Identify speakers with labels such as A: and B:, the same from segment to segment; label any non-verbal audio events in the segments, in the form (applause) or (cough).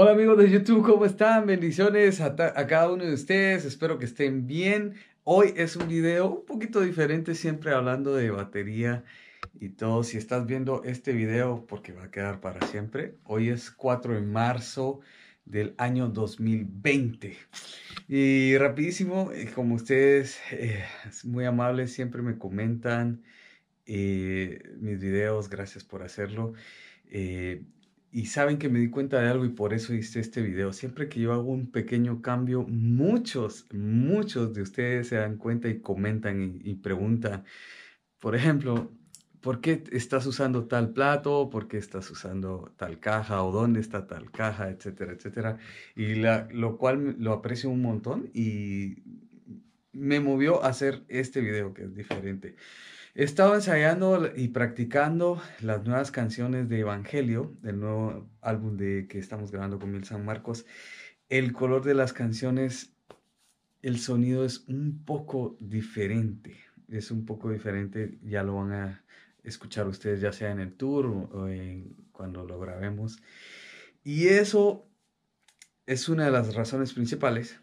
A: Hola amigos de YouTube, ¿cómo están? Bendiciones a, cada uno de ustedes, espero que estén bien. Hoy es un video un poquito diferente, siempre hablando de batería y todo. Si estás viendo este video, porque va a quedar para siempre, hoy es 4 de marzo del año 2020. Y rapidísimo, eh, como ustedes, eh, muy amables, siempre me comentan eh, mis videos, gracias por hacerlo. Y saben que me di cuenta de algo y por eso hice este video. Siempre que yo hago un pequeño cambio, muchos, muchos de ustedes se dan cuenta y comentan y, preguntan. Por ejemplo, ¿por qué estás usando tal plato? ¿Por qué estás usando tal caja? ¿O dónde está tal caja? Etcétera, etcétera. Y lo cual lo aprecio un montón y me movió a hacer este video que es diferente. Estaba ensayando y practicando las nuevas canciones de Evangelio, del nuevo álbum de, que estamos grabando con Mil San Marcos. El color de las canciones, el sonido es un poco diferente. Es un poco diferente, ya lo van a escuchar ustedes ya sea en el tour o cuando lo grabemos. Y eso es una de las razones principales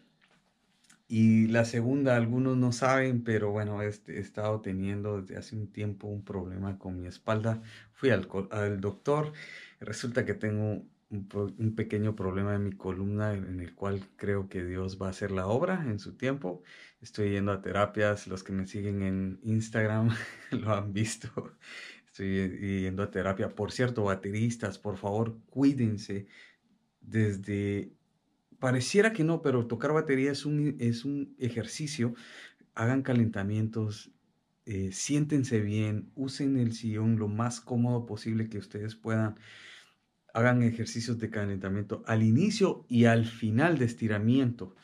A: y la segunda, algunos no saben, pero bueno, he, este, he estado teniendo desde hace un tiempo un problema con mi espalda. Fui al, al doctor, resulta que tengo un, un, pequeño problema en mi columna en el cual creo que Dios va a hacer la obra en su tiempo. Estoy yendo a terapias, los que me siguen en Instagram (laughs) lo han visto. (laughs) Estoy yendo a terapia. Por cierto, bateristas, por favor, cuídense desde Pareciera que no, pero tocar batería es un, es un ejercicio. Hagan calentamientos, eh, siéntense bien, usen el sillón lo más cómodo posible que ustedes puedan. Hagan ejercicios de calentamiento al inicio y al final de estiramiento.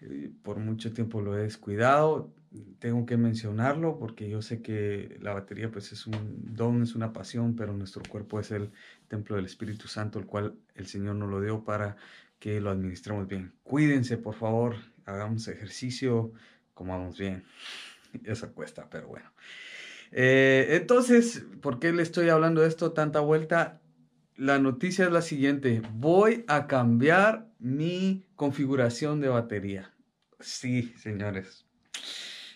A: Eh, por mucho tiempo lo he descuidado, tengo que mencionarlo porque yo sé que la batería pues es un don, es una pasión, pero nuestro cuerpo es el templo del Espíritu Santo, el cual el Señor nos lo dio para que lo administremos bien. Cuídense, por favor, hagamos ejercicio, comamos bien. (laughs) Eso cuesta, pero bueno. Eh, entonces, ¿por qué le estoy hablando de esto tanta vuelta? La noticia es la siguiente. Voy a cambiar mi configuración de batería. Sí, señores.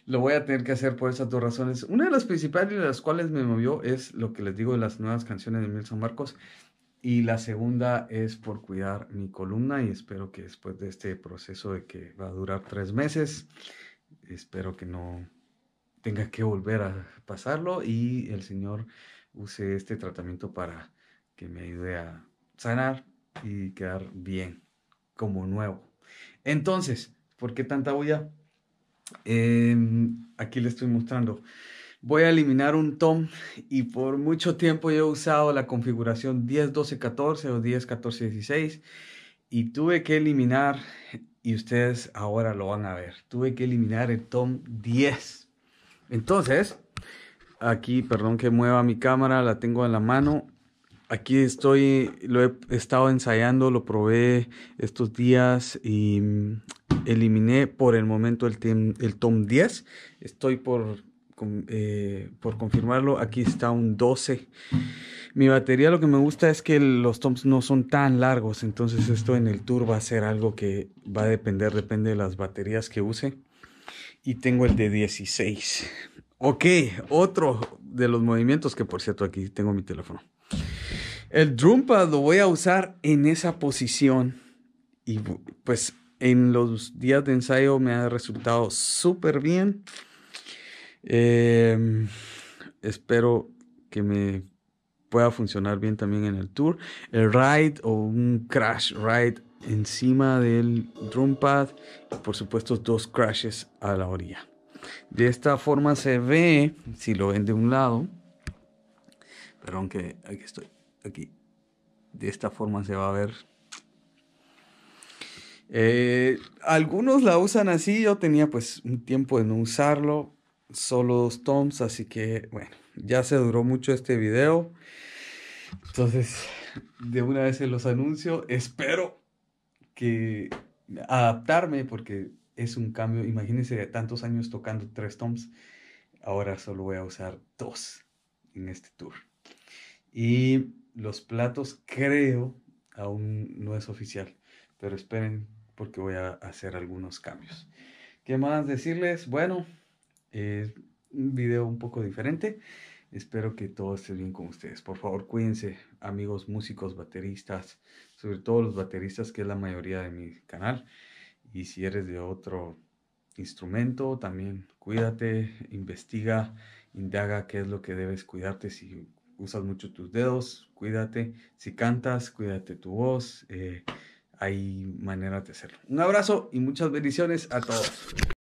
A: Lo voy a tener que hacer por esas dos razones. Una de las principales de las cuales me movió es lo que les digo de las nuevas canciones de Milson Marcos. Y la segunda es por cuidar mi columna y espero que después de este proceso de que va a durar tres meses, espero que no tenga que volver a pasarlo y el Señor use este tratamiento para que me ayude a sanar y quedar bien, como nuevo. Entonces, ¿por qué tanta bulla? Em, aquí le estoy mostrando voy a eliminar un tom y por mucho tiempo yo he usado la configuración 10, 12, 14 o 10, 14, 16 y tuve que eliminar y ustedes ahora lo van a ver. Tuve que eliminar el tom 10. Entonces, aquí, perdón que mueva mi cámara, la tengo en la mano. Aquí estoy, lo he estado ensayando, lo probé estos días y eliminé por el momento el, el tom 10. Estoy por eh, por confirmarlo, aquí está un 12. Mi batería lo que me gusta es que los toms no son tan largos, entonces esto en el tour va a ser algo que va a depender, depende de las baterías que use. Y tengo el de 16. Ok, otro de los movimientos que por cierto aquí tengo mi teléfono. El drum pad lo voy a usar en esa posición y pues en los días de ensayo me ha resultado súper bien. Em, espero que me pueda funcionar bien también en el tour. El ride o un crash ride encima del drum pad por supuesto dos crashes a la orilla. De esta forma se ve, si lo ven de un lado, perdón que aquí estoy, aquí, de esta forma se va a ver. Eh, algunos la usan así, yo tenía pues un tiempo de no usarlo, Solo dos toms, así que bueno, ya se duró mucho este video. Entonces, de una vez se los anuncio, espero que adaptarme porque es un cambio, imagínense de tantos años tocando tres toms, ahora solo voy a usar dos en este tour. Y los platos creo aún no es oficial, pero esperen porque voy a hacer algunos cambios. ¿Qué más decirles? Bueno, es un video un poco diferente. Espero que todo esté bien con ustedes. Por favor, cuídense, amigos músicos, bateristas, sobre todo los bateristas, que es la mayoría de mi canal. Y si eres de otro instrumento, también cuídate, investiga, indaga qué es lo que debes cuidarte si usas mucho tus dedos, cuídate. Si cantas, cuídate tu voz. Eh, hay manera de hacerlo. Un abrazo y muchas bendiciones a todos.